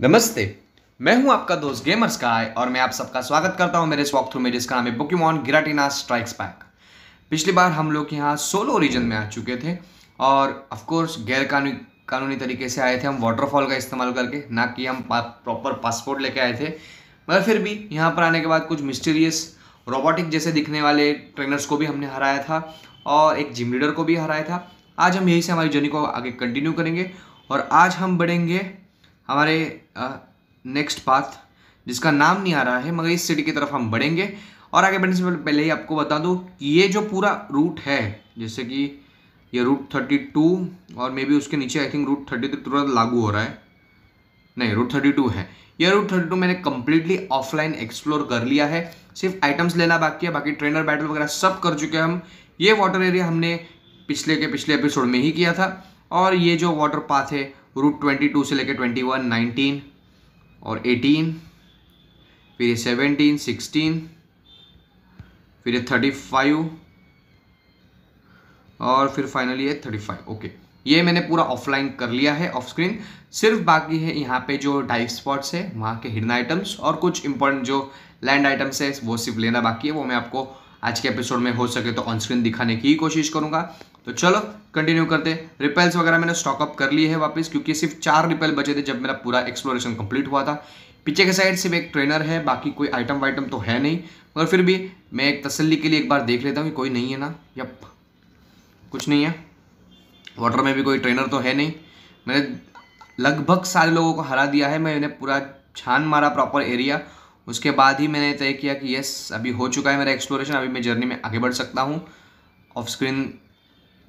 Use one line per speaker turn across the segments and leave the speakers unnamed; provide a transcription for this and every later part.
नमस्ते मैं हूं आपका दोस्त गेमर स्काई और मैं आप सबका स्वागत करता हूं मेरे वॉक थ्रू में जिसका नाम है बुकीमॉन गिराटिना स्ट्राइक्स पैक पिछली बार हम लोग यहाँ सोलो रीजन में आ चुके थे और कोर्स गैर कानूनी कानूनी तरीके से आए थे हम वाटरफॉल का इस्तेमाल करके ना कि हम पा, प्रॉपर पासपोर्ट लेके आए थे मगर फिर भी यहाँ पर आने के बाद कुछ मिस्टीरियस रोबोटिक जैसे दिखने वाले ट्रेनर्स को भी हमने हराया था और एक जिम लीडर को भी हराया था आज हम यहीं से हमारी जर्नी को आगे कंटिन्यू करेंगे और आज हम बढ़ेंगे हमारे नेक्स्ट पाथ जिसका नाम नहीं आ रहा है मगर इस सिटी की तरफ हम बढ़ेंगे और आगे बढ़ने से पहले ही आपको बता दूँ कि ये जो पूरा रूट है जैसे कि ये रूट थर्टी टू और मे बी उसके नीचे I think route thirty three तुरंत लागू हो रहा है नहीं रूट थर्टी टू है ये रूट थर्टी टू मैंने कम्प्लीटली ऑफलाइन एक्सप्लोर कर लिया है सिर्फ आइटम्स लेना बाकी है बाकी ट्रेनर बैटल वगैरह सब कर चुके हैं हम ये वाटर एरिया हमने पिछले के पिछले एपिसोड में ही किया था और ये जो वाटर पाथ है रूट ट्वेंटी टू से लेकर ट्वेंटी वन नाइनटीन और एटीन फिर ये सेवनटीन सिक्सटीन फिर ये थर्टी फाइव और फिर फाइनली ये थर्टी फाइव ओके ये मैंने पूरा ऑफलाइन कर लिया है ऑफ स्क्रीन सिर्फ बाकी है यहाँ पे जो डाइव स्पॉट्स है वहाँ के हिडन आइटम्स और कुछ इंपॉर्टेंट जो लैंड आइटम्स है वो सिर्फ लेना बाकी है वो मैं आपको आज के एपिसोड में हो सके तो ऑन स्क्रीन दिखाने की कोशिश करूँगा तो चलो कंटिन्यू करते रिपेल्स वगैरह मैंने स्टॉकअप कर लिए है वापस क्योंकि सिर्फ चार रिपेल बचे थे जब मेरा पूरा एक्सप्लोरेशन कंप्लीट हुआ था पीछे के साइड सिर्फ एक ट्रेनर है बाकी कोई आइटम वाइटम तो है नहीं मगर फिर भी मैं एक तसल्ली के लिए एक बार देख लेता हूँ कि कोई नहीं है ना यप कुछ नहीं है वाटर में भी कोई ट्रेनर तो है नहीं मैंने लगभग सारे लोगों को हरा दिया है मैंने पूरा छान मारा प्रॉपर एरिया उसके बाद ही मैंने तय किया कि यस अभी हो चुका है मेरा एक्सप्लोरेशन अभी मैं जर्नी में आगे बढ़ सकता हूँ ऑफ स्क्रीन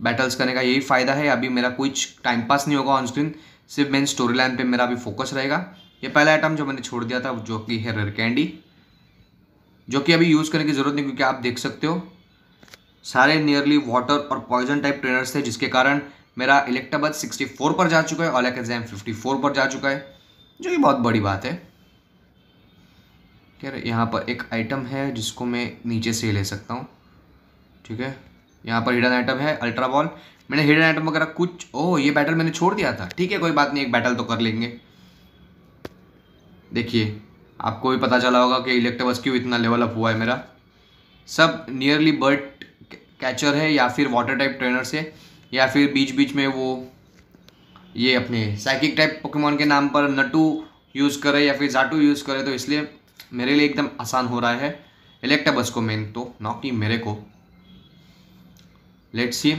बैटल्स करने का यही फ़ायदा है अभी मेरा कुछ टाइम पास नहीं होगा ऑन स्क्रीन सिर्फ मेन स्टोरी लाइन पर मेरा अभी फोकस रहेगा ये पहला आइटम जो मैंने छोड़ दिया था जो कि है कैंडी जो कि अभी यूज़ करने की ज़रूरत नहीं क्योंकि आप देख सकते हो सारे नियरली वाटर और पॉइजन टाइप ट्रेनर्स थे जिसके कारण मेरा सिक्सटी 64 पर जा चुका है और एक एग्जाम 54 पर जा चुका है जो कि बहुत बड़ी बात है खैर यहाँ पर एक आइटम है जिसको मैं नीचे से ले सकता हूँ ठीक है यहाँ पर हिडन आइटम है अल्ट्रा बॉल मैंने हिडन आइटम वगैरह कुछ ओह ये बैटल मैंने छोड़ दिया था ठीक है कोई बात नहीं एक बैटल तो कर लेंगे देखिए आपको भी पता चला होगा कि इलेक्ट्रबस क्यों इतना लेवल अप हुआ है मेरा सब नियरली बर्ड कैचर है या फिर वाटर टाइप ट्रेनर से या फिर बीच बीच में वो ये अपने साइकिक टाइप पोकेमोन के नाम पर नटू यूज़ करे या फिर जाटू यूज़ करे तो इसलिए मेरे लिए एकदम आसान हो रहा है इलेक्टाबस को मेन तो नॉकी मेरे को लेट्स सी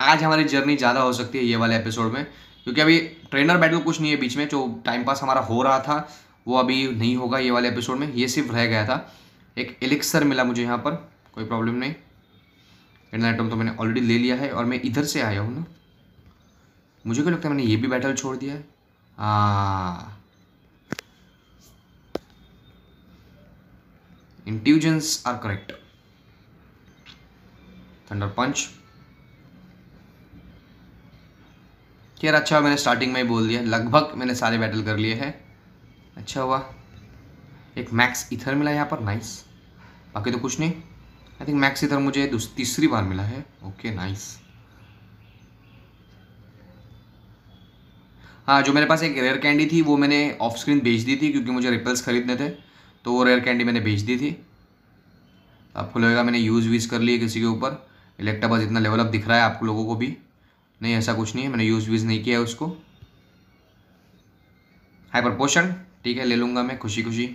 आज हमारी जर्नी ज़्यादा हो सकती है ये वाले एपिसोड में क्योंकि अभी ट्रेनर बैठ को कुछ नहीं है बीच में जो टाइम पास हमारा हो रहा था वो अभी नहीं होगा ये वाले एपिसोड में ये सिर्फ रह गया था एक एलिक्सर मिला मुझे यहाँ पर कोई प्रॉब्लम नहीं आइटम तो मैंने ऑलरेडी ले लिया है और मैं इधर से आया हूँ ना मुझे क्या लगता है मैंने ये भी बैटल छोड़ दिया है intelligence are correct thunder punch यार अच्छा हुआ मैंने स्टार्टिंग में ही बोल दिया लगभग मैंने सारे बैटल कर लिए हैं अच्छा हुआ एक मैक्स इथर मिला यहाँ पर नाइस बाकी तो कुछ नहीं आई थिंक मैक्स इथर मुझे तीसरी बार मिला है ओके नाइस हाँ जो मेरे पास एक रेयर कैंडी थी वो मैंने ऑफ स्क्रीन बेच दी थी क्योंकि मुझे रिपल्स खरीदने थे तो वो रेयर कैंडी मैंने बेच दी थी आपको लगेगा मैंने यूज़ वीज़ कर लिए किसी के ऊपर इलेक्ट्रा बस इतना लेवलअप दिख रहा है आप लोगों को भी नहीं ऐसा कुछ नहीं है मैंने यूज़ व्यूज़ नहीं किया है उसको हाइपर पोषण ठीक है ले लूँगा मैं खुशी खुशी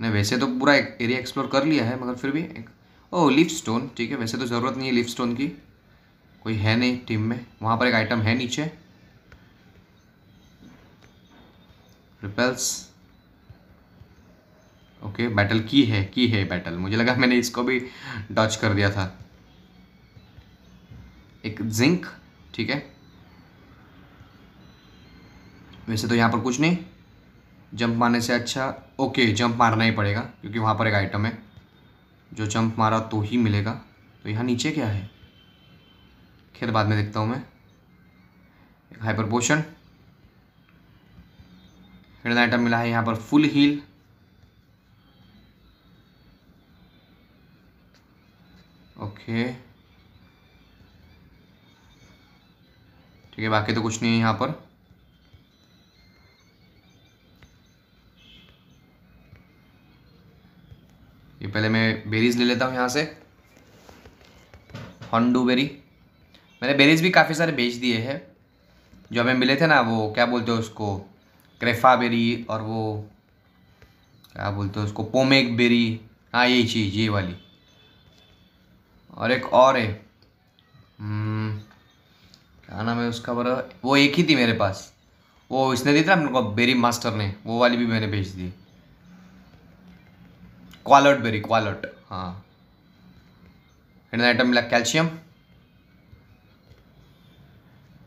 नहीं वैसे तो पूरा एरिया एक्सप्लोर कर लिया है मगर फिर भी एक ओ लिप स्टोन ठीक है वैसे तो ज़रूरत नहीं है लिप स्टोन की कोई है नहीं टीम में वहाँ पर एक आइटम है नीचे रिपेल्स ओके बैटल की है की है बैटल मुझे लगा मैंने इसको भी टच कर दिया था एक जिंक ठीक है वैसे तो यहाँ पर कुछ नहीं जंप मारने से अच्छा ओके जंप मारना ही पड़ेगा क्योंकि वहाँ पर एक आइटम है जो जंप मारा तो ही मिलेगा तो यहाँ नीचे क्या है खैर बाद में देखता हूँ मैं एक हाइपर पोशन फिर आइटम मिला है यहाँ पर फुल हील ओके ठीक है बाकी तो कुछ नहीं है यहाँ पर ये पहले मैं बेरीज ले लेता हूँ यहाँ से हंडू बेरी मैंने बेरीज भी काफ़ी सारे बेच दिए हैं जो हमें मिले थे ना वो क्या बोलते हो उसको क्रेफा बेरी और वो क्या बोलते हो उसको पोमेक बेरी हाँ यही चीज़ ये वाली और एक और है हम्म, क्या नाम है उसका बड़ा वो एक ही थी मेरे पास वो इसने दी थी ना को बेरी मास्टर ने वो वाली भी मैंने भेज दी क्वालट बेरी क्वालट हाँ इन आइटम मिला कैल्शियम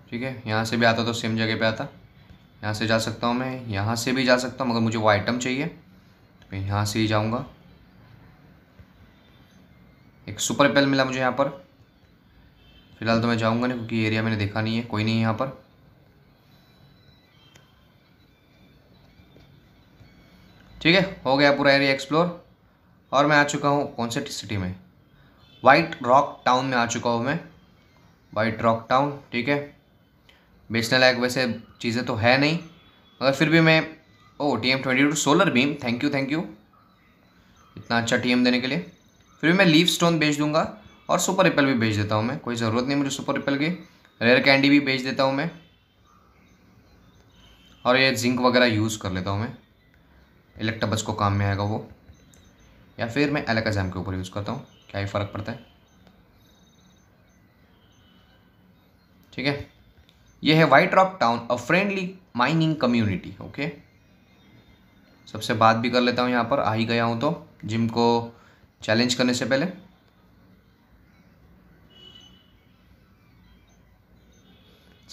ठीक है यहाँ से भी आता तो सेम जगह पे आता यहाँ से जा सकता हूँ मैं यहाँ से भी जा सकता हूँ मगर मुझे वो आइटम चाहिए तो मैं यहाँ से ही जाऊँगा एक सुपर एप्पल मिला मुझे यहाँ पर फिलहाल तो मैं जाऊँगा नहीं क्योंकि एरिया मैंने देखा नहीं है कोई नहीं है यहाँ पर ठीक है हो गया पूरा एरिया एक्सप्लोर और मैं आ चुका हूँ कौन से सिटी में वाइट रॉक टाउन में आ चुका हूँ मैं वाइट रॉक टाउन ठीक है बेचने लायक वैसे चीज़ें तो है नहीं मगर फिर भी मैं O T M twenty two solar beam thank you thank you इतना अच्छा टी एम देने के लिए फिर भी मैं लीव स्टोन बेच दूंगा और सुपर रिपल भी बेच देता हूँ मैं कोई ज़रूरत नहीं मुझे सुपर रिपल की रेयर कैंडी भी बेच देता हूँ मैं और ये जिंक वगैरह यूज़ कर लेता हूँ मैं इलेक्ट्रबस को काम में आएगा वो या फिर मैं एलेक्जाम के ऊपर यूज़ करता हूँ क्या ही फ़र्क पड़ता है ठीक है ये है White Rock Town a friendly mining community okay सबसे बात भी कर लेता हूँ यहाँ पर आ ही गया हूँ तो जिम को चैलेंज करने से पहले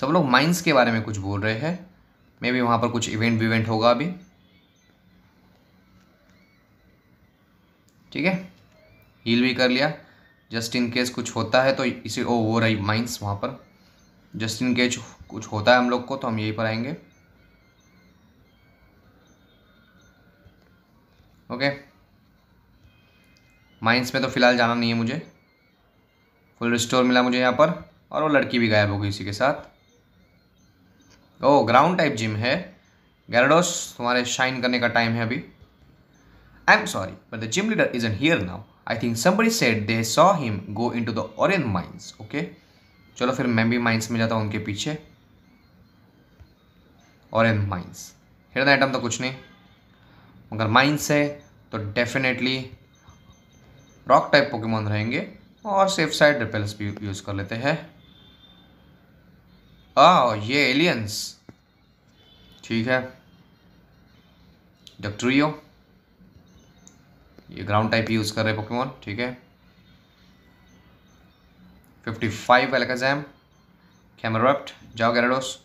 सब लोग माइंस के बारे में कुछ बोल रहे हैं मे बी वहाँ पर कुछ इवेंट विवेंट होगा अभी ठीक है हील भी कर लिया जस्ट इन केस कुछ होता है तो इसी ओ वो रही माइंस वहां पर जस्ट इन केस कुछ होता है हम लोग को तो हम यहीं पर आएंगे ओके okay. माइंस में तो फ़िलहाल जाना नहीं है मुझे फुल रिस्टोर मिला मुझे यहाँ पर और वो लड़की भी गायब हो गई इसी के साथ ओ ग्राउंड टाइप जिम है गैराडोस तुम्हारे शाइन करने का टाइम है अभी I am sorry but the gym leader isn't here now I think somebody said they saw him go into the ओरियन माइंस ओके चलो फिर मैं भी माइंस में जाता हूँ उनके पीछे ओरियन माइंस हिरन आइटम तो कुछ नहीं मगर माइंस है तो डेफिनेटली रॉक टाइप पोकेमोन रहेंगे और सेफ साइड रिपेल्स भी यूज़ कर लेते हैं आ ये एलियंस ठीक है डक्ट्रियो ये ग्राउंड टाइप यूज़ कर रहे पोकेमोन ठीक है फिफ्टी फाइव एलकाजैम कैमराप्ट जाओ गैराडोस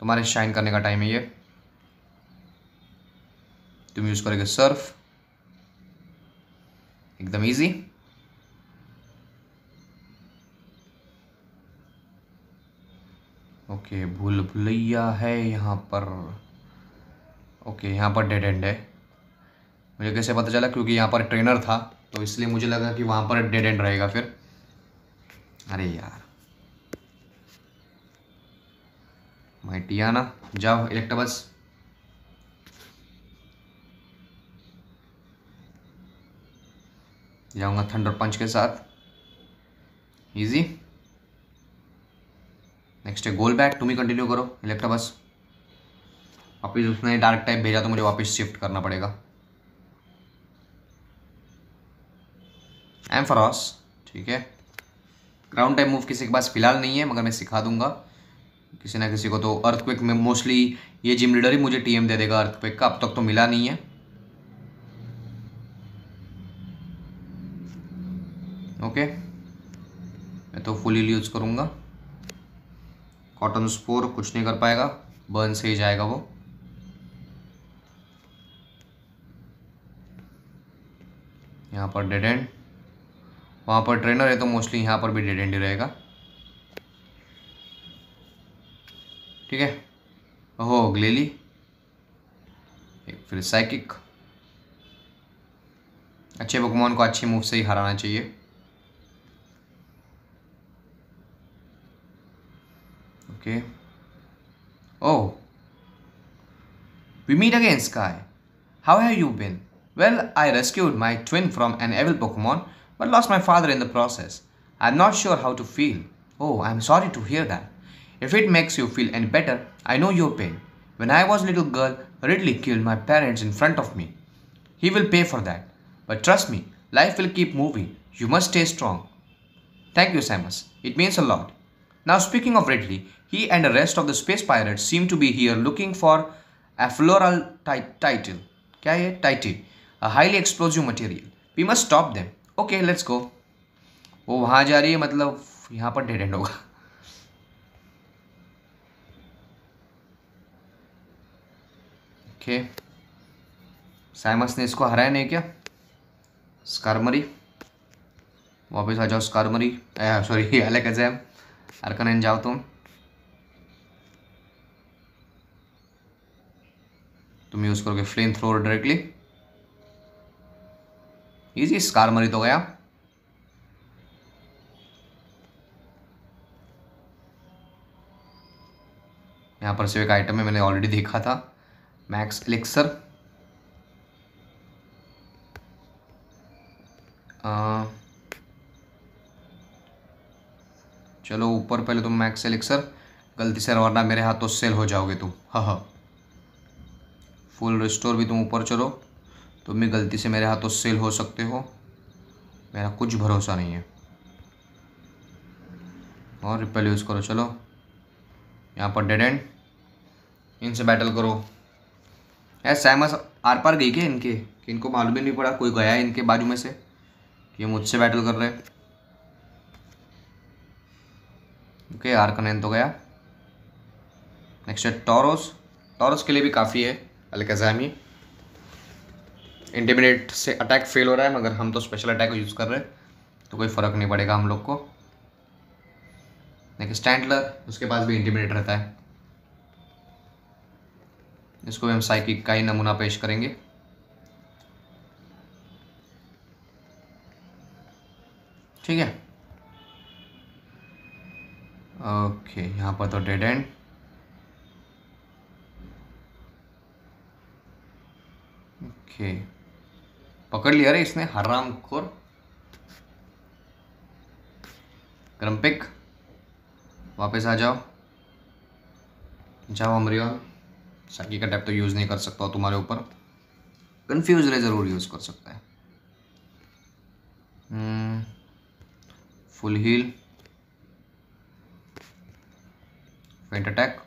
तुम्हारे शाइन करने का टाइम है ये तुम यूज़ करोगे सर्फ़ एकदम इजी ओके भूल भुलैया है यहाँ पर ओके यहाँ पर डेड एंड है मुझे कैसे पता चला क्योंकि यहाँ पर ट्रेनर था तो इसलिए मुझे लगा कि वहाँ पर डेड एंड रहेगा फिर अरे यार माइटियाना जाओ इलेक्ट्रबस बस जाऊंगा थंडर पंच के साथ इजी नेक्स्ट है गोल बैक तुम ही कंटिन्यू करो इलेक्ट्रा बस वापिस उसने डार्क टाइप भेजा तो मुझे वापस शिफ्ट करना पड़ेगा एम फरॉस ठीक है ग्राउंड टाइप मूव किसी के पास फिलहाल नहीं है मगर मैं सिखा दूंगा किसी ना किसी को तो अर्थक्विक में मोस्टली ये जिम लीडर ही मुझे टीएम दे देगा अर्थक्विक का अब तक तो मिला नहीं है ओके मैं तो फुल यूज़ करूँगा कॉटन स्पोर कुछ नहीं कर पाएगा बर्न से ही जाएगा वो यहाँ पर डेड एंड वहाँ पर ट्रेनर है तो मोस्टली यहाँ पर भी डेड एंड ही रहेगा ठीक है हो ग्लेली फिर साइकिक अच्छे पकवान को अच्छे मूव से ही हराना चाहिए Okay. Oh. We meet again, Sky. How have you been? Well, I rescued my twin from an evil Pokemon, but lost my father in the process. I'm not sure how to feel. Oh, I'm sorry to hear that. If it makes you feel any better, I know your pain. When I was a little girl, Ridley killed my parents in front of me. He will pay for that. But trust me, life will keep moving. You must stay strong. Thank you, Samus. It means a lot. Now, speaking of Ridley, He and the rest of the space pirates seem to be here looking for afloral title. क्या है टाइटी a highly explosive material we must stop them okay let's go वो वहाँ जा रही है मतलब यहाँ पर डेड एंड होगा ओके साइमस ने इसको हराया नहीं क्या स्कारमरी वापस आ जाओ स्कारमरी सॉरी एलेक एजैम अरकन जाओ तुम तुम यूज़ करोगे फ्लेम थ्रोअर डायरेक्टली इजी स्कार मरी तो गया यहाँ पर सिर्फ एक आइटम है मैंने ऑलरेडी देखा था मैक्स एलिक्सर चलो ऊपर पहले तुम मैक्स एलिक्सर गलती से रवाना मेरे हाथों तो सेल हो जाओगे तुम हाँ हाँ फुल रिस्टोर भी तुम ऊपर चलो तुम तो भी गलती से मेरे हाथों सेल हो सकते हो मेरा कुछ भरोसा नहीं है और रिपेल यूज़ करो चलो यहाँ पर डेड एंड इनसे बैटल करो है सैमस आर पार गई क्या इनके कि इनको मालूम ही नहीं पड़ा कोई गया है इनके बाजू में से कि मुझसे बैटल कर रहे हैं ओके आर नैन तो गया नेक्स्ट है टॉरस टॉरस के लिए भी काफ़ी है अलकजामी इंटिमिडेट से अटैक फेल हो रहा है मगर हम तो स्पेशल अटैक यूज़ कर रहे हैं तो कोई फ़र्क नहीं पड़ेगा हम लोग को देखिए स्टैंडलर उसके पास भी इंटिमिडेट रहता है इसको भी हम साइकिक का ही नमूना पेश करेंगे ठीक है ओके यहाँ पर तो डेड एंड ओके पकड़ लिया रे इसने हराम खोर क्रम्पिक वापस आ जाओ जाओ अमरियन साकी का टैप तो यूज़ नहीं कर सकता तुम्हारे ऊपर कन्फ्यूज रहे ज़रूर यूज़ कर सकता है फुल हील फेंट अटैक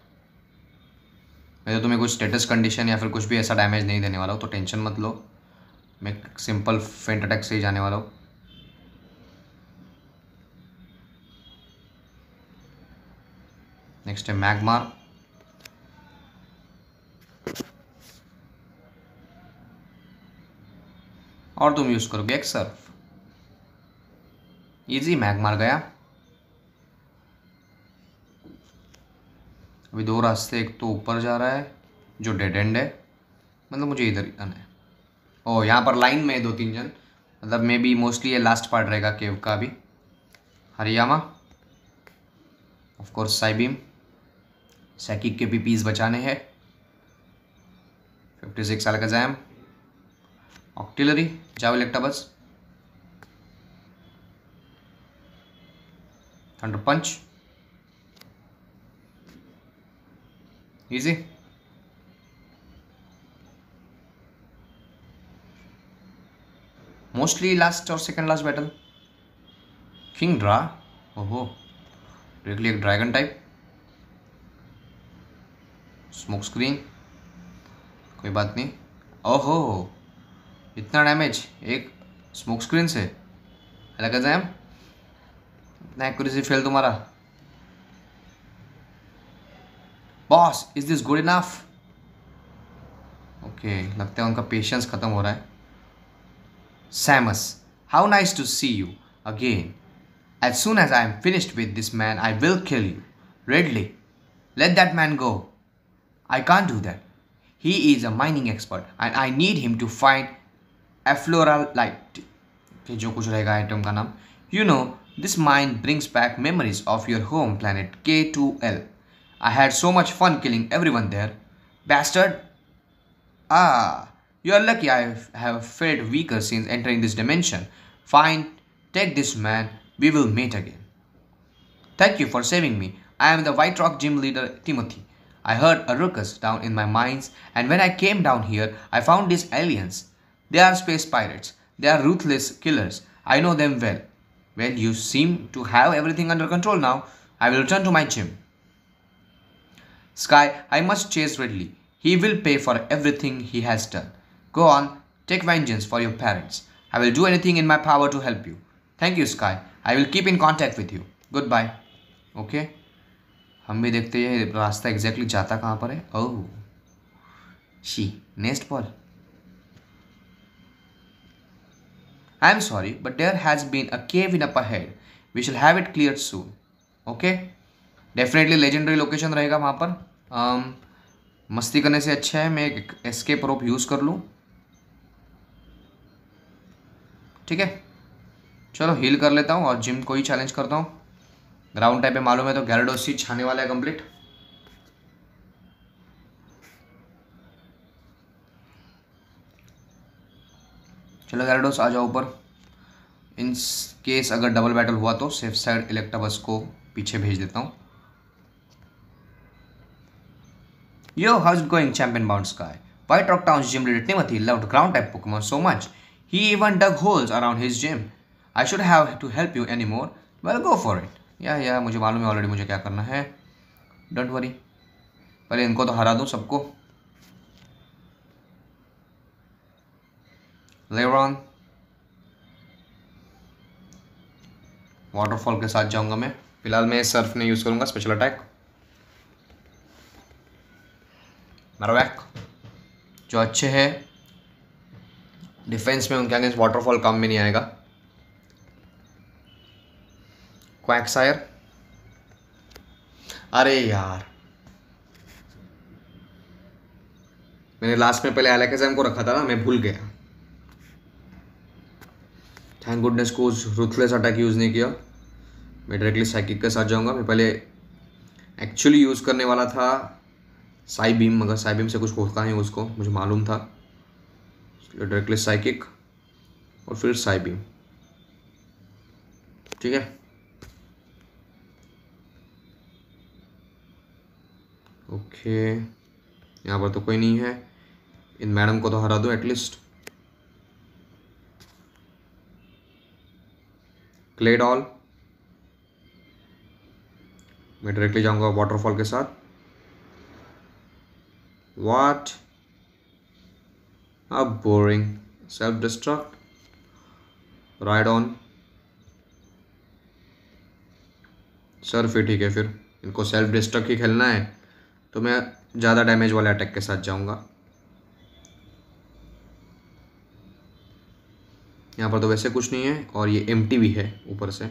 मैं तो तुम्हें कुछ स्टेटस कंडीशन या फिर कुछ भी ऐसा डैमेज नहीं देने वाला हूँ तो टेंशन मत लो मैं सिंपल फेंट अटैक से ही जाने वाला हूँ नेक्स्ट है मैगमार और तुम यूज़ करोगे एक सर्फ इजी मैगमार गया अभी दो रास्ते एक तो ऊपर जा रहा है जो डेड एंड है मतलब मुझे इधर ही आना है ओ यहाँ पर लाइन में है दो तीन जन मतलब मे बी मोस्टली ये लास्ट पार्ट रहेगा केव का अभी हरियामा ऑफकोर्स साइबीम सैकिक के भी पीस बचाने हैं फिफ्टी सिक्स साल का जैम ऑक्टिलरी जाओ बस thunder punch easy mostly last और second last battle Kingdra ओहो डायरेक्टली एक ड्रैगन टाइप स्मोक स्क्रीन कोई बात नहीं ओहो इतना डैमेज एक स्मोक स्क्रीन से लगा जाए इतना एक्यूरेसी फेल तुम्हारा boss is this good enough okay लगता है उनका पेशेंस खत्म हो रहा है सैमस how nice to see you again as soon as I am finished with this man I will kill you readily let that man go I can do that he is a mining expert and I need him to find एफ्लोरा light के जो कुछ रहेगा item का नाम you know this mine brings back memories of your home planet के टू एल I had so much fun killing everyone there. Bastard! Ah, you are lucky I have fared weaker since entering this dimension. Fine, take this man, we will meet again. Thank you for saving me. I am the White Rock gym leader Timothy. I heard a ruckus down in my mines and when I came down here, I found these aliens. They are space pirates. They are ruthless killers. I know them well. Well, you seem to have everything under control now. I will return to my gym. Sky, I must chase Ridley. He will pay for everything he has done. Go on, take vengeance for your parents. I will do anything in my power to help you. Thank you, Sky. I will keep in contact with you. Goodbye. okay? हम भी देखते हैं रास्ता exactly जाता कहाँ पर है oh she next ball I am sorry but there has been a cave in up ahead we shall have it clear soon okay definitely legendary location रहेगा वहाँ पर आम, um, मस्ती करने से अच्छा है मैं एक एस्केप रोप यूज़ कर लूँ ठीक है चलो हील कर लेता हूँ और जिम को ही चैलेंज करता हूँ ग्राउंड टाइप में मालूम है तो गैरडोसी छाने वाला है कंप्लीट चलो गैरडोस आ जाओ ऊपर इन केस अगर डबल बैटल हुआ तो सेफ साइड इलेक्टाबस को पीछे भेज देता हूँ Yo, how's it going, champion bound sky? White Rock Town's gym leader Timothy loved ground type Pokemon so much, he even dug holes around his gym. I should have to help you anymore. Well, go for it. Yeah, yeah, मुझे मालूम है already मुझे क्या करना है don't worry पहले इनको तो हरा दूँ सबको लेरॉन वाटरफॉल के साथ जाऊंगा मैं फिलहाल मैं सर्फ नहीं यूज़ करूंगा स्पेशल अटैक मरवैक जो अच्छे हैं डिफेंस में उनके अगेंस्ट वाटरफॉल काम में नहीं आएगा क्वैक्सायर अरे यार मैंने लास्ट में पहले एलेक्सम को रखा था ना मैं भूल गया थैंक गुडनेस को रूथलेस अटैक यूज़ नहीं किया मैं डायरेक्टली साइकिक के साथ जाऊंगा मैं पहले एक्चुअली यूज़ करने वाला था साई बीम मगर साई बीम से कुछ होता नहीं उसको मुझे मालूम था डायरेक्टली साइकिक और फिर साई बीम ठीक है ओके यहाँ पर तो कोई नहीं है इन मैडम को तो हरा दो एटलीस्ट क्ले डॉल मैं डायरेक्टली जाऊंगा वाटरफॉल के साथ What a boring self destruct. Right on. Sir फिर ठीक है फिर इनको सेल्फ डिस्ट्रक्ट ही खेलना है तो मैं ज़्यादा डैमेज वाले अटैक के साथ जाऊंगा यहाँ पर तो वैसे कुछ नहीं है और ये एम भी है ऊपर से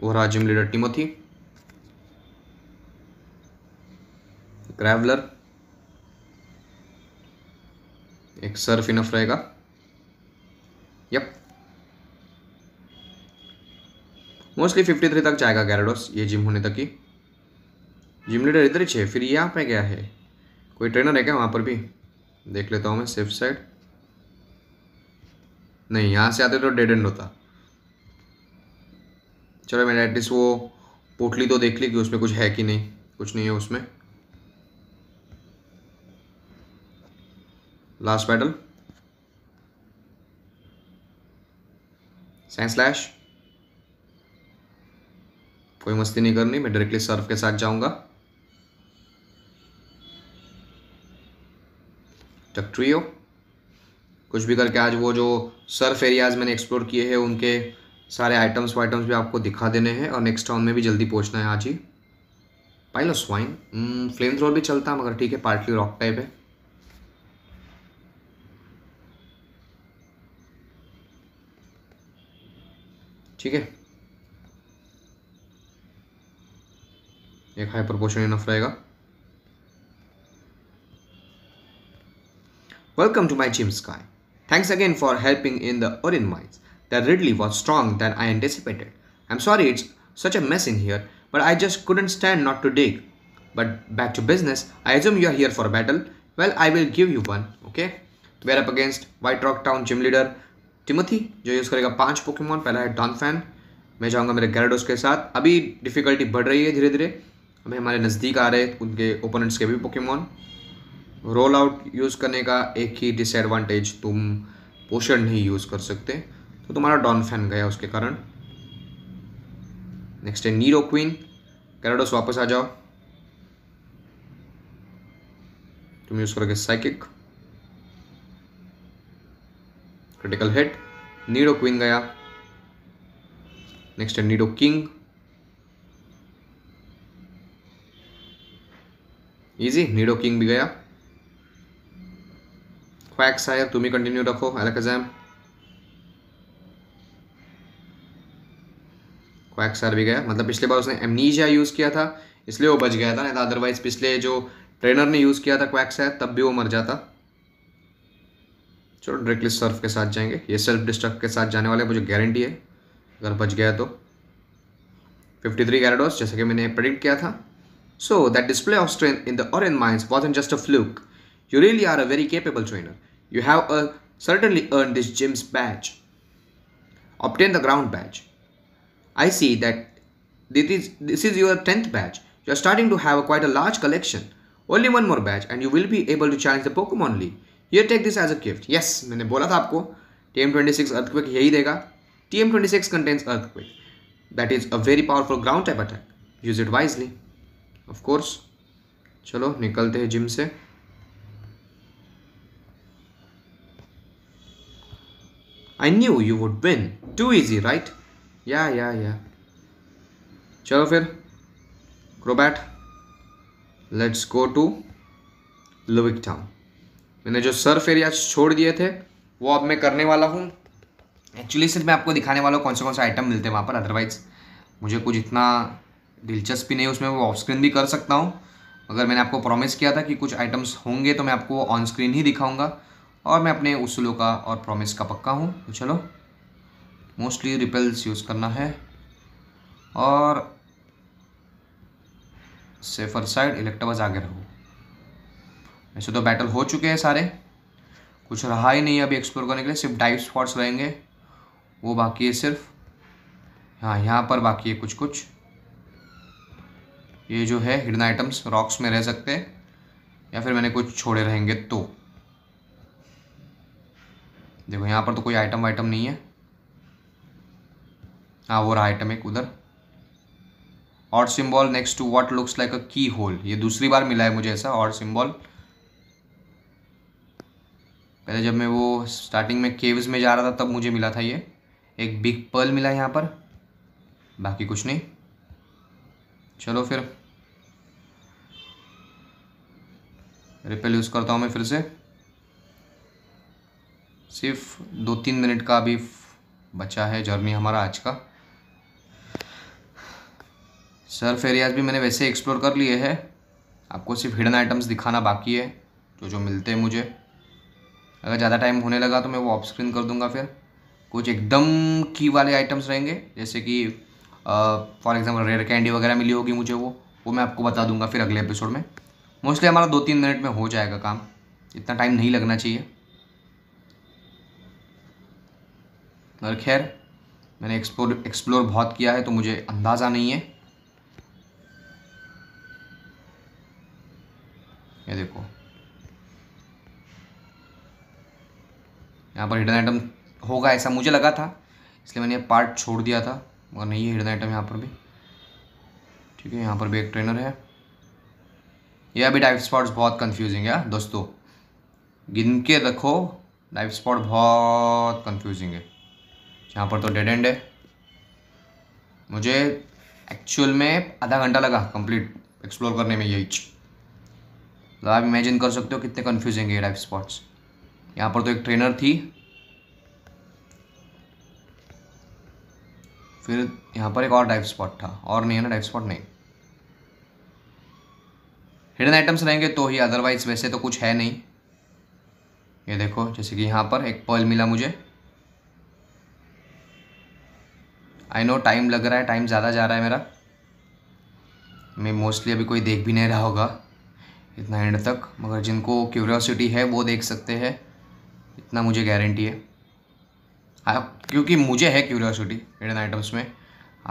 वो रहा जिम लीडर थी ट्रैवलर एक सर्फ इनफ रहेगा यप मोस्टली फिफ्टी थ्री तक जाएगा गैराडोस ये जिम होने तक ही जिम लीडर इधर ही छे फिर यहाँ पे गया है कोई ट्रेनर है क्या वहाँ पर भी देख लेता हूँ मैं सेफ साइड नहीं यहाँ से आते तो डेड एंड होता चलो मैंने एटलीस्ट वो पोटली तो देख ली कि उसमें कुछ है कि नहीं कुछ नहीं है उसमें लास्ट पैटर्न सैंग स्लैश कोई मस्ती नहीं करनी मैं डायरेक्टली सर्फ के साथ जाऊंगा टक्ट्रियो कुछ भी करके आज वो जो सर्फ एरियाज मैंने एक्सप्लोर किए हैं उनके सारे आइटम्स वाइटम्स भी आपको दिखा देने हैं और नेक्स्ट टाउन में भी जल्दी पहुंचना है आज ही पाइलो स्वाइन फ्लेम थ्रोर भी चलता है मगर ठीक है पार्टली रॉक टाइप है ठीक है एक high proportion enough Welcome to my gym sky. Thanks again for helping in the urine mines. That Ridley was stronger than I anticipated. I'm sorry it's such a mess in here, but I just couldn't stand not to dig. But back to business, I assume you're here for a battle. Well, I will give you one, okay? We're up against White Rock Town gym leader Timothy जो use करेगा पांच Pokemon पहला है don fan मैं जाऊँगा मेरे Gyarados के साथ अभी डिफ़िकल्टी बढ़ रही है धीरे धीरे अभी हमारे नज़दीक आ रहे उनके ओपोनेंट्स के भी पोकेमॉन रोल आउट यूज़ करने का एक ही डिसएडवांटेज तुम पोषण नहीं यूज़ कर सकते तो तुम्हारा डॉन फैन गया उसके कारण नेक्स्ट है नीरो क्वीन कैराडोस वापस आ जाओ तुम यूज़ करोगे psychic critical hit Nidoqueen गया नेक्स्ट है Nidoking easy Nidoking भी गया क्वैक सायर तुम ही कंटिन्यू रखो एग्जाम क्वैक सायर भी गया मतलब पिछले बार उसने एमनीजिया यूज़ किया था इसलिए वो बच गया था नहीं तो अदरवाइज पिछले जो ट्रेनर ने यूज़ किया था क्वैक सायर तब भी वो मर जाता चलो डायरेक्टली सर्फ के साथ जाएंगे ये सेल्फ डिस्ट्रक्ट के साथ जाने वाले मुझे गारंटी है अगर बच गया तो फिफ्टी थ्री गैरडोस जैसे कि मैंने प्रेडिक्ट किया था so that display of strength in the और in mines wasn't just a fluke you really are a very capable trainer you have a certainly earn this gym's badge obtain the ground badge I see that this is your tenth badge you are starting to have a quite a large collection only one more badge and you will be able to challenge the Pokemon league ये take this as a gift yes मैंने बोला था आपको T M twenty six earthquake यही देगा T M twenty six contains earthquake that is a very powerful ground type attack use it wisely of course चलो निकलते हैं जिम से I knew you would win too easy right yeah yeah yeah चलो फिर Crobat let's go to लुविक town मैंने जो Surf area छोड़ दिए थे वो अब मैं करने वाला हूँ एक्चुअली सिर्फ मैं आपको दिखाने वाला हूँ कौन से कौन से आइटम मिलते हैं वहाँ पर अदरवाइज़ मुझे कुछ इतना दिलचस्पी नहीं उसमें वो ऑफ स्क्रीन भी कर सकता हूँ अगर मैंने आपको प्रॉमिस किया था कि कुछ आइटम्स होंगे तो मैं आपको ऑन स्क्रीन ही दिखाऊंगा और मैं अपने उसूलों का और प्रॉमिस का पक्का हूँ तो चलो मोस्टली रिपेल्स यूज़ करना है और सेफर साइड इलेक्ट्रबस आगे रहो वैसे तो बैटल हो चुके हैं सारे कुछ रहा ही नहीं अभी एक्सप्लोर करने के लिए सिर्फ डाइव स्पॉट्स रहेंगे वो बाकी है सिर्फ हाँ यहाँ पर बाकी है कुछ कुछ ये जो है हिडन आइटम्स रॉक्स में रह सकते हैं या फिर मैंने कुछ छोड़े रहेंगे तो देखो यहाँ पर तो कोई आइटम वाइटम नहीं है हाँ वो रहा आइटम एक उधर और symbol next to what looks like a keyhole ये दूसरी बार मिला है मुझे ऐसा और सिम्बॉल पहले जब मैं वो स्टार्टिंग में केव्स में जा रहा था तब मुझे मिला था ये एक बिग पर्ल मिला यहाँ पर बाकी कुछ नहीं चलो फिर रिपेल यूज़ करता हूँ मैं फिर से सिर्फ दो तीन मिनट का अभी बचा है जर्नी हमारा आज का सर्फ एरियाज भी मैंने वैसे एक्सप्लोर कर लिए हैं आपको सिर्फ हिडन आइटम्स दिखाना बाकी है जो जो मिलते हैं मुझे अगर ज़्यादा टाइम होने लगा तो मैं वो ऑफ स्क्रीन कर दूंगा फिर कुछ एकदम की वाले आइटम्स रहेंगे जैसे कि फॉर एग्जांपल रेयर कैंडी वगैरह मिली होगी मुझे वो वो मैं आपको बता दूंगा फिर अगले एपिसोड में मोस्टली हमारा दो तीन मिनट में हो जाएगा काम इतना टाइम नहीं लगना चाहिए और खैर मैंने एक्सप्लोर एक्सप्लोर बहुत किया है तो मुझे अंदाज़ा नहीं है ये देखो यहाँ पर हिडन आइटम होगा ऐसा मुझे लगा था इसलिए मैंने पार्ट छोड़ दिया था मगर नहीं है हिडन आइटम यहाँ पर भी ठीक है यहाँ पर भी एक ट्रेनर है यह अभी डाइव स्पॉट्स बहुत कन्फ्यूजिंग है हाँ, दोस्तों गिन के रखो डाइव स्पॉट बहुत कन्फ्यूजिंग है यहाँ पर तो डेड एंड है मुझे एक्चुअल में आधा घंटा लगा कंप्लीट एक्सप्लोर करने में यही तो आप इमेजिन कर सकते हो कितने कन्फ्यूजिंग है डाइव स्पॉट्स यहाँ पर तो एक ट्रेनर थी फिर यहाँ पर एक और डाइव स्पॉट था और नहीं है ना डाइव स्पॉट नहीं हिडन आइटम्स रहेंगे तो ही अदरवाइज वैसे तो कुछ है नहीं ये देखो जैसे कि यहाँ पर एक पर्ल मिला मुझे आई नो टाइम लग रहा है टाइम ज़्यादा जा रहा है मेरा मैं मोस्टली अभी कोई देख भी नहीं रहा होगा इतना एंड तक मगर जिनको क्यूरियोसिटी है वो देख सकते हैं इतना मुझे गारंटी है आप क्योंकि मुझे है क्यूरियोसिटी हिडन आइटम्स में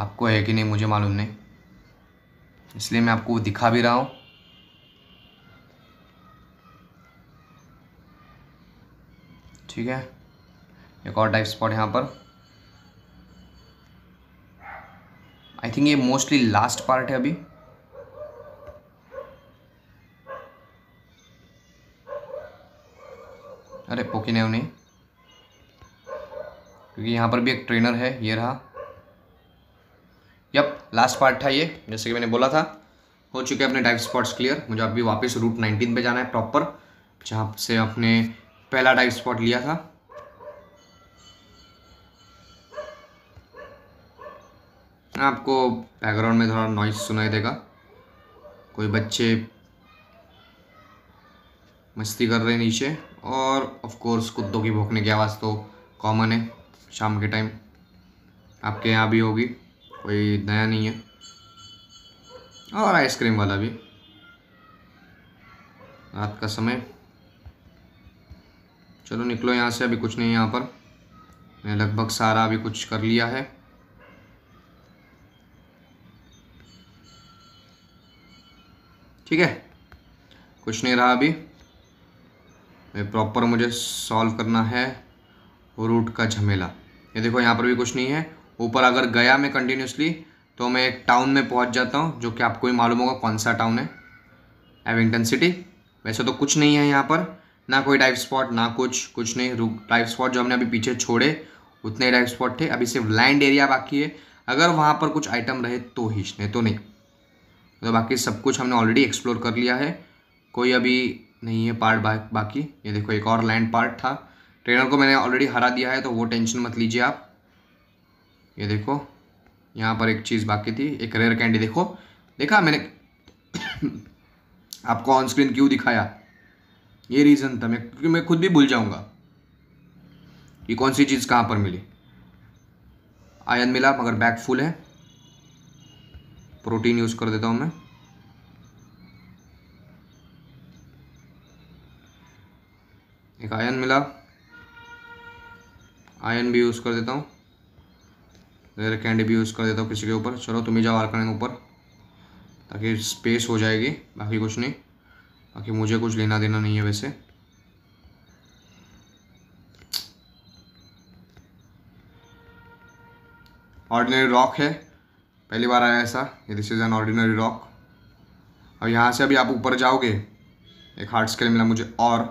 आपको है कि नहीं मुझे मालूम नहीं इसलिए मैं आपको दिखा भी रहा हूँ ठीक है एक और टाइप स्पॉट यहाँ पर आई थिंक ये मोस्टली लास्ट पार्ट है अभी अरे ने उन्हें क्योंकि यहाँ पर भी एक ट्रेनर है ये रहा यप लास्ट पार्ट था ये जैसे कि मैंने बोला था हो चुके अपने डाइव स्पॉट्स क्लियर मुझे अभी वापस रूट नाइनटीन पे जाना है प्रॉपर जहाँ से अपने पहला डाइव स्पॉट लिया था आपको बैकग्राउंड में थोड़ा नॉइस सुनाई देगा कोई बच्चे मस्ती कर रहे नीचे और ऑफ कोर्स कुत्तों की भौंकने की आवाज़ तो कॉमन है शाम के टाइम आपके यहाँ भी होगी कोई नया नहीं है और आइसक्रीम वाला भी रात का समय चलो निकलो यहाँ से अभी कुछ नहीं यहाँ पर मैंने लगभग सारा अभी कुछ कर लिया है ठीक है कुछ नहीं रहा अभी में प्रॉपर मुझे सॉल्व करना है रूट का झमेला ये देखो यहाँ पर भी कुछ नहीं है ऊपर अगर गया मैं कंटिन्यूसली तो मैं एक टाउन में पहुँच जाता हूँ जो कि आपको ही मालूम होगा कौन सा टाउन है एविंगटन सिटी वैसे तो कुछ नहीं है यहाँ पर ना कोई डाइव स्पॉट ना कुछ कुछ नहीं रुक डाइव स्पॉट जो हमने अभी पीछे छोड़े उतने डाइव स्पॉट थे अभी सिर्फ लैंड एरिया बाकी है अगर वहाँ पर कुछ आइटम रहे तो ही नहीं तो नहीं तो बाकी सब कुछ हमने ऑलरेडी एक्सप्लोर कर लिया है कोई अभी नहीं है पार्ट बा, बाकी ये देखो एक और लैंड पार्ट था ट्रेनर को मैंने ऑलरेडी हरा दिया है तो वो टेंशन मत लीजिए आप ये देखो यहाँ पर एक चीज़ बाकी थी एक रेयर कैंडी देखो देखा मैंने आपको ऑन स्क्रीन क्यों दिखाया ये रीज़न था मैं क्योंकि मैं खुद भी भूल जाऊँगा कि कौन सी चीज़ कहाँ पर मिली आयन मिला मगर बैग फुल है प्रोटीन यूज़ कर देता हूँ मैं एक आयन मिला आयन भी यूज़ कर देता हूँ रेयर कैंडी भी यूज़ कर देता हूँ किसी के ऊपर चलो तुम्हें जाओ आर्कन ऊपर ताकि स्पेस हो जाएगी बाकी कुछ नहीं बाकी मुझे कुछ लेना देना नहीं है वैसे ऑर्डिनरी रॉक है पहली बार आया ऐसा ये this is an ordinary rock अब यहाँ से अभी आप ऊपर जाओगे एक हार्ड स्केल मिला मुझे और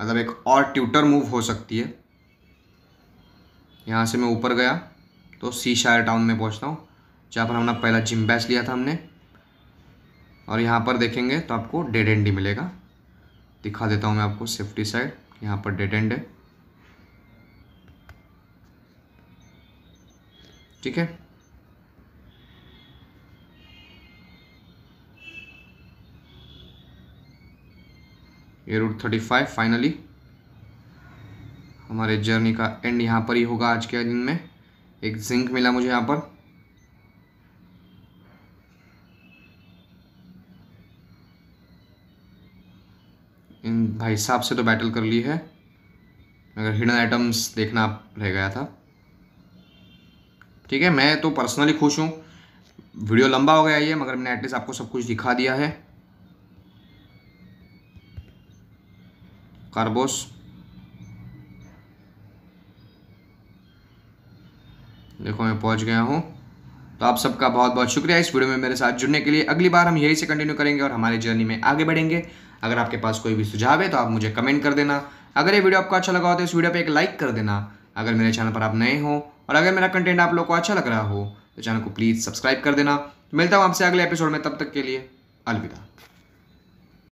मतलब एक और ट्यूटर मूव हो सकती है यहाँ से मैं ऊपर गया तो सी शायर टाउन में पहुँचता हूँ जहाँ पर हमने पहला जिम बैच लिया था हमने और यहाँ पर देखेंगे तो आपको डेड एंड ही मिलेगा दिखा देता हूँ मैं आपको सेफ्टी साइड यहाँ पर डेड एंड है ठीक है ये रूट थर्टी फाइव फाइनली हमारे जर्नी का एंड यहाँ पर ही होगा आज के दिन में एक जिंक मिला मुझे यहाँ पर इन भाई साहब से तो बैटल कर ली है मगर हिडन आइटम्स देखना रह गया था ठीक है मैं तो पर्सनली खुश हूँ वीडियो लंबा हो गया ये मगर मैंने एटलीस्ट आपको सब कुछ दिखा दिया है कार्बोस देखो मैं पहुंच गया हूं तो आप सबका बहुत बहुत शुक्रिया इस वीडियो में मेरे साथ जुड़ने के लिए अगली बार हम यही से कंटिन्यू करेंगे और हमारी जर्नी में आगे बढ़ेंगे अगर आपके पास कोई भी सुझाव है तो आप मुझे कमेंट कर देना अगर ये वीडियो आपको अच्छा लगा हो तो इस वीडियो पर एक लाइक कर देना अगर मेरे चैनल पर आप नए हो और अगर मेरा कंटेंट आप लोग को अच्छा लग रहा हो तो चैनल को प्लीज़ सब्सक्राइब कर देना मिलता हूँ आपसे अगले एपिसोड में तब तक के लिए अलविदा